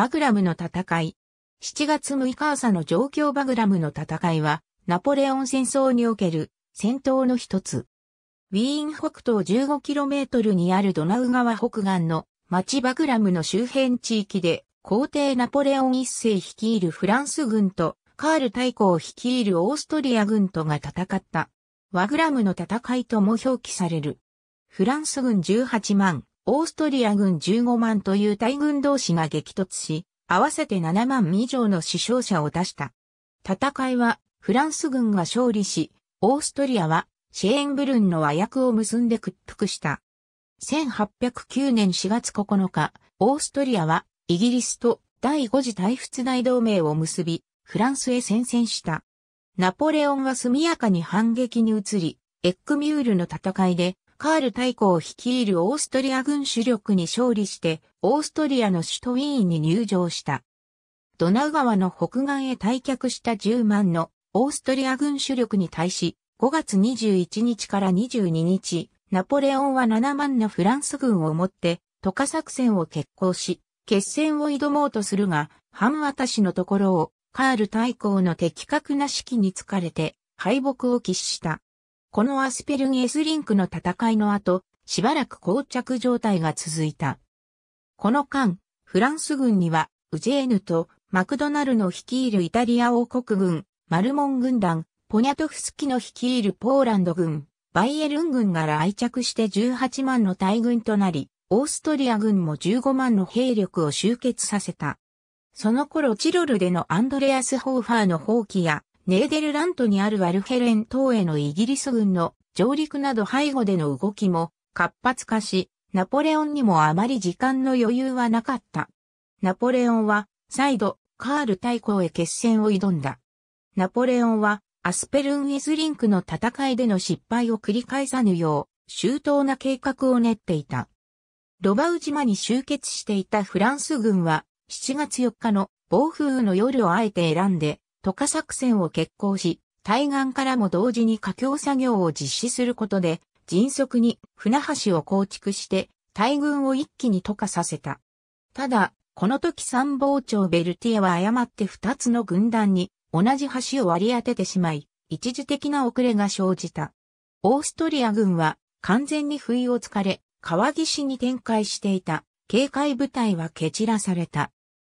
バグラムの戦い。7月6日朝の状況バグラムの戦いは、ナポレオン戦争における戦闘の一つ。ウィーン北東 15km にあるドナウ川北岸の町バグラムの周辺地域で、皇帝ナポレオン一世率いるフランス軍と、カール大公率いるオーストリア軍とが戦った。ワグラムの戦いとも表記される。フランス軍18万、オーストリア軍15万という大軍同士が激突し、合わせて7万以上の死傷者を出した。戦いはフランス軍が勝利し、オーストリアはシェーンブルンの和訳を結んで屈服した。1809年4月9日、オーストリアはイギリスと第5次大仏大同盟を結び、フランスへ宣戦した。ナポレオンは速やかに反撃に移り、エックミュールの戦いでカール大公率いるオーストリア軍主力に勝利して、オーストリアの首都ウィーンに入城した。ドナウ川の北岸へ退却した10万のオーストリア軍主力に対し、5月21日から22日、ナポレオンは7万のフランス軍をもって、渡河作戦を決行し、決戦を挑もうとするが、半渡しのところを、カール大公の的確な指揮に疲れて、敗北を喫した。このアスペルエスリンクの戦いの後、しばらく膠着状態が続いた。この間、フランス軍には、ウジェーヌとマクドナルの率いるイタリア王国軍、マルモン軍団、ポニャトフスキの率いるポーランド軍、バイエルン軍が来着して18万の大軍となり、オーストリア軍も15万の兵力を集結させた。その頃チロルでのアンドレアス・ホーファーの放棄や、ネーデルラントにあるワルヘレン島へのイギリス軍の上陸など背後での動きも活発化し、ナポレオンにもあまり時間の余裕はなかった。ナポレオンは再度カール大公へ決戦を挑んだ。ナポレオンはアスペルン・ウィズリンクの戦いでの失敗を繰り返さぬよう周到な計画を練っていた。ロバウ島に集結していたフランス軍は7月4日の暴風雨の夜をあえて選んで渡河作戦を決行し、対岸からも同時に架橋作業を実施することで、迅速に船橋を構築して、大軍を一気に渡河させた。ただ、この時参謀長ベルティエは誤って二つの軍団に同じ橋を割り当ててしまい、一時的な遅れが生じた。オーストリア軍は完全に不意をつかれ、川岸に展開していた警戒部隊は蹴散らされた。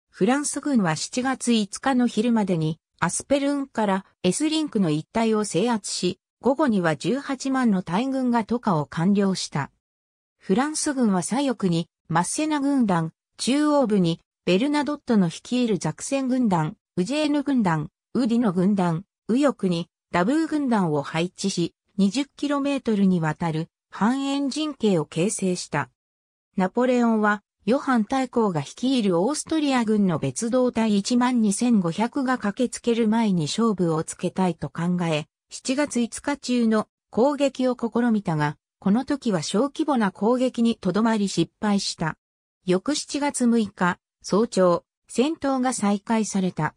フランス軍は7月5日の昼までにアスペルンからエスリンクの一帯を制圧し、午後には18万の大軍が渡河を完了した。フランス軍は左翼にマッセナ軍団、中央部にベルナドットの率いるザクセン軍団、ウジェーヌ軍団、ウディの軍団、右翼にダブー軍団を配置し、20km にわたる半円陣形を形成した。ナポレオンはヨハン大公が率いるオーストリア軍の別動隊12500が駆けつける前に勝負をつけたいと考え、7月5日中の攻撃を試みたが、この時は小規模な攻撃にとどまり失敗した。翌7月6日、早朝、戦闘が再開された。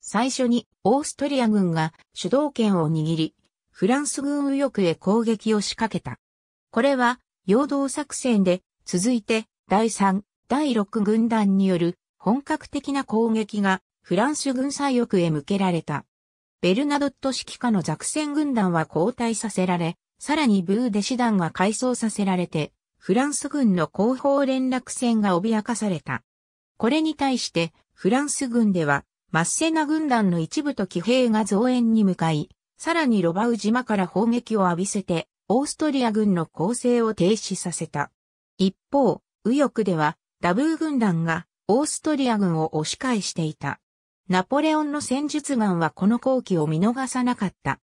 最初にオーストリア軍が主導権を握り、フランス軍右翼へ攻撃を仕掛けた。これは、陽動作戦で、続いて、第3、第6軍団による本格的な攻撃がフランス軍左翼へ向けられた。ベルナドット指揮下のザクセン軍団は交代させられ、さらにブーデ師団は改装させられて、フランス軍の後方連絡線が脅かされた。これに対して、フランス軍では、マッセナ軍団の一部と騎兵が増援に向かい、さらにロバウ島から砲撃を浴びせて、オーストリア軍の攻勢を停止させた。一方、右翼では、ダブー軍団がオーストリア軍を押し返していた。ナポレオンの戦術眼はこの好機を見逃さなかった。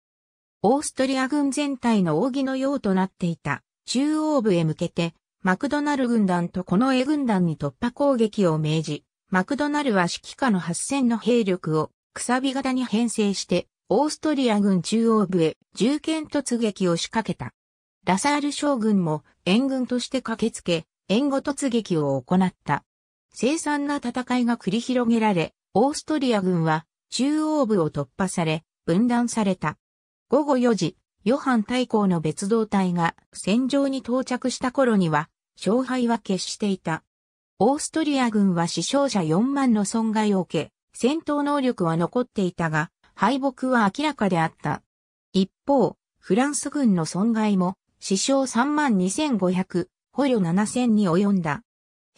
オーストリア軍全体の扇のようとなっていた中央部へ向けて、マクドナル軍団とこの A 軍団に突破攻撃を命じ、マクドナルは指揮下の8000の兵力をくさび型に編成して、オーストリア軍中央部へ銃剣突撃を仕掛けた。ラサール将軍も援軍として駆けつけ、援護突撃を行った。凄惨な戦いが繰り広げられ、オーストリア軍は中央部を突破され、分断された。午後4時、ヨハン大公の別動隊が戦場に到着した頃には、勝敗は決していた。オーストリア軍は死傷者4万の損害を受け、戦闘能力は残っていたが、敗北は明らかであった。一方、フランス軍の損害も、死傷3万2500、捕虜7000に及んだ。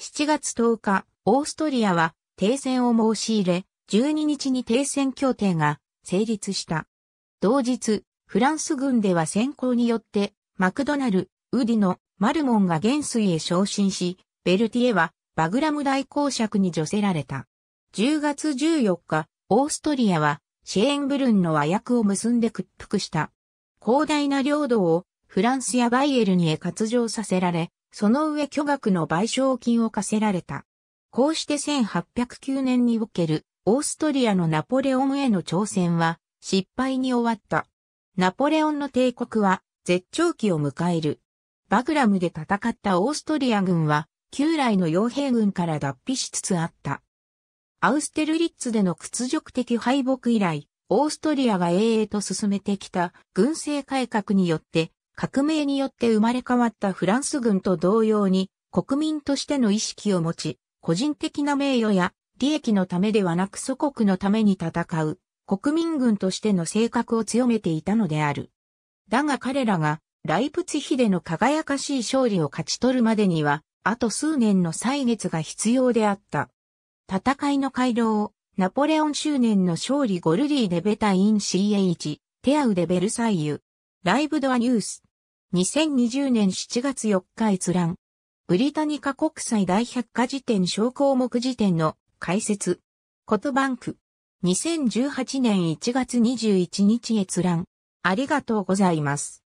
7月10日、オーストリアは停戦を申し入れ、12日に停戦協定が成立した。同日、フランス軍では先行によって、マクドナル、ウディのマルモンが元帥へ昇進し、ベルティエはバグラム大公爵に除せられた。10月14日、オーストリアはシェーンブルンの和訳を結んで屈服した。広大な領土をフランスやバイエルにへ割譲させられ、その上巨額の賠償金を課せられた。こうして1809年におけるオーストリアのナポレオンへの挑戦は失敗に終わった。ナポレオンの帝国は絶頂期を迎える。バグラムで戦ったオーストリア軍は旧来の傭兵軍から脱皮しつつあった。アウステルリッツでの屈辱的敗北以来、オーストリアが永遠と進めてきた軍政改革によって革命によって生まれ変わったフランス軍と同様に国民としての意識を持ち、個人的な名誉や利益のためではなく祖国のために戦う国民軍としての性格を強めていたのである。だが彼らがライプツヒでの輝かしい勝利を勝ち取るまでには、あと数年の歳月が必要であった。戦いの回廊をナポレオン周年の勝利ゴルディ・デベタイン CH、テアウデ・ベルサイユ、ライブドアニュース。2020年7月4日閲覧。ブリタニカ国際大百科事典小項目辞典の解説。コトバンク。2018年1月21日閲覧。ありがとうございます。